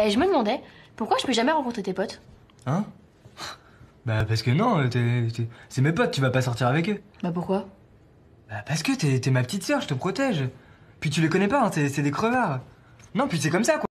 Et eh, je me demandais, pourquoi je peux jamais rencontrer tes potes Hein Bah parce que non, c'est mes potes, tu vas pas sortir avec eux. Bah pourquoi Bah parce que t'es ma petite sœur, je te protège. Puis tu les connais pas, hein, c'est des crevards. Non, puis c'est comme ça quoi.